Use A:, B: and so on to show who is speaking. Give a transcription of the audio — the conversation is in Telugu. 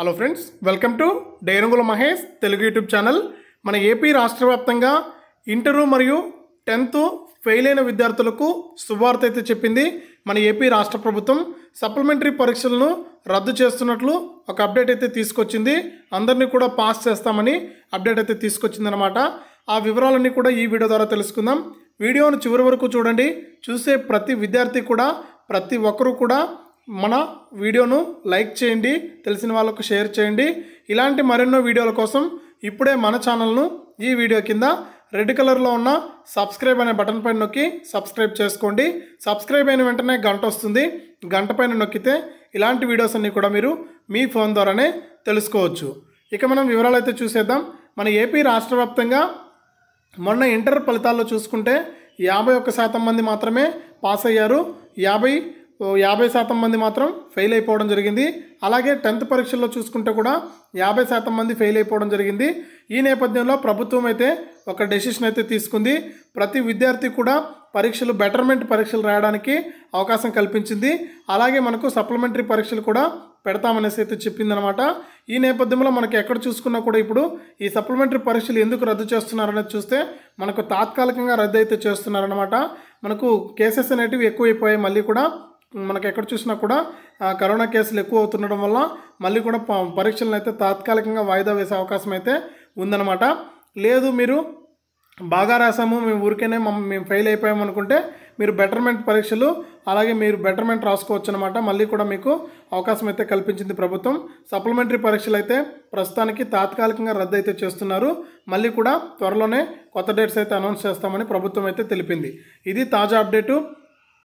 A: హలో ఫ్రెండ్స్ వెల్కమ్ టు డైరంగుల మహేష్ తెలుగు యూట్యూబ్ ఛానల్ మన ఏపీ రాష్ట్ర వ్యాప్తంగా ఇంటరు మరియు టెన్త్ ఫెయిల్ అయిన విద్యార్థులకు శుభవార్త అయితే చెప్పింది మన ఏపీ రాష్ట్ర ప్రభుత్వం సప్లిమెంటరీ పరీక్షలను రద్దు చేస్తున్నట్లు ఒక అప్డేట్ అయితే తీసుకొచ్చింది అందరినీ కూడా పాస్ చేస్తామని అప్డేట్ అయితే తీసుకొచ్చిందనమాట ఆ వివరాలన్నీ కూడా ఈ వీడియో ద్వారా తెలుసుకుందాం వీడియోను చివరి వరకు చూడండి చూసే ప్రతి విద్యార్థి కూడా ప్రతి ఒక్కరూ కూడా మన వీడియోను లైక్ చేయండి తెలిసిన వాళ్ళకు షేర్ చేయండి ఇలాంటి మరెన్నో వీడియోల కోసం ఇప్పుడే మన ఛానల్ను ఈ వీడియో కింద రెడ్ కలర్లో ఉన్న సబ్స్క్రైబ్ అనే బటన్ పైన నొక్కి సబ్స్క్రైబ్ చేసుకోండి సబ్స్క్రైబ్ అయిన వెంటనే గంట వస్తుంది గంట పైన నొక్కితే ఇలాంటి వీడియోస్ అన్నీ కూడా మీరు మీ ఫోన్ ద్వారానే తెలుసుకోవచ్చు ఇక మనం వివరాలు అయితే చూసేద్దాం మన ఏపీ రాష్ట్ర వ్యాప్తంగా మొన్న ఇంటర్ ఫలితాల్లో చూసుకుంటే యాభై ఒక్క శాతం మంది మాత్రమే పాస్ అయ్యారు యాభై యాభై శాతం మంది మాత్రం ఫెయిల్ అయిపోవడం జరిగింది అలాగే టెన్త్ పరీక్షల్లో చూసుకుంటే కూడా యాభై శాతం మంది ఫెయిల్ అయిపోవడం జరిగింది ఈ నేపథ్యంలో ప్రభుత్వం అయితే ఒక డెసిషన్ అయితే తీసుకుంది ప్రతి విద్యార్థి కూడా పరీక్షలు బెటర్మెంట్ పరీక్షలు రాయడానికి అవకాశం కల్పించింది అలాగే మనకు సప్లిమెంటరీ పరీక్షలు కూడా పెడతామనేసి అయితే చెప్పిందనమాట ఈ నేపథ్యంలో మనకి ఎక్కడ చూసుకున్నా కూడా ఇప్పుడు ఈ సప్లిమెంటరీ పరీక్షలు ఎందుకు రద్దు చేస్తున్నారనేది చూస్తే మనకు తాత్కాలికంగా రద్దు అయితే చేస్తున్నారనమాట మనకు కేసెస్ అనేటివి ఎక్కువైపోయాయి మళ్ళీ కూడా మనకు ఎక్కడ చూసినా కూడా కరోనా కేసులు ఎక్కువ అవుతుండడం వల్ల మళ్ళీ కూడా పరీక్షలను అయితే తాత్కాలికంగా వాయిదా వేసే అవకాశం అయితే ఉందన్నమాట లేదు మీరు బాగా రాసాము మేము ఊరికేనే మేము ఫెయిల్ అయిపోయాము అనుకుంటే మీరు బెటర్మెంట్ పరీక్షలు అలాగే మీరు బెటర్మెంట్ రాసుకోవచ్చు అనమాట మళ్ళీ కూడా మీకు అవకాశం అయితే కల్పించింది ప్రభుత్వం సప్లిమెంటరీ పరీక్షలు అయితే ప్రస్తుతానికి తాత్కాలికంగా రద్దు అయితే చేస్తున్నారు మళ్ళీ కూడా త్వరలోనే కొత్త డేట్స్ అయితే అనౌన్స్ చేస్తామని ప్రభుత్వం అయితే తెలిపింది ఇది తాజా అప్డేటు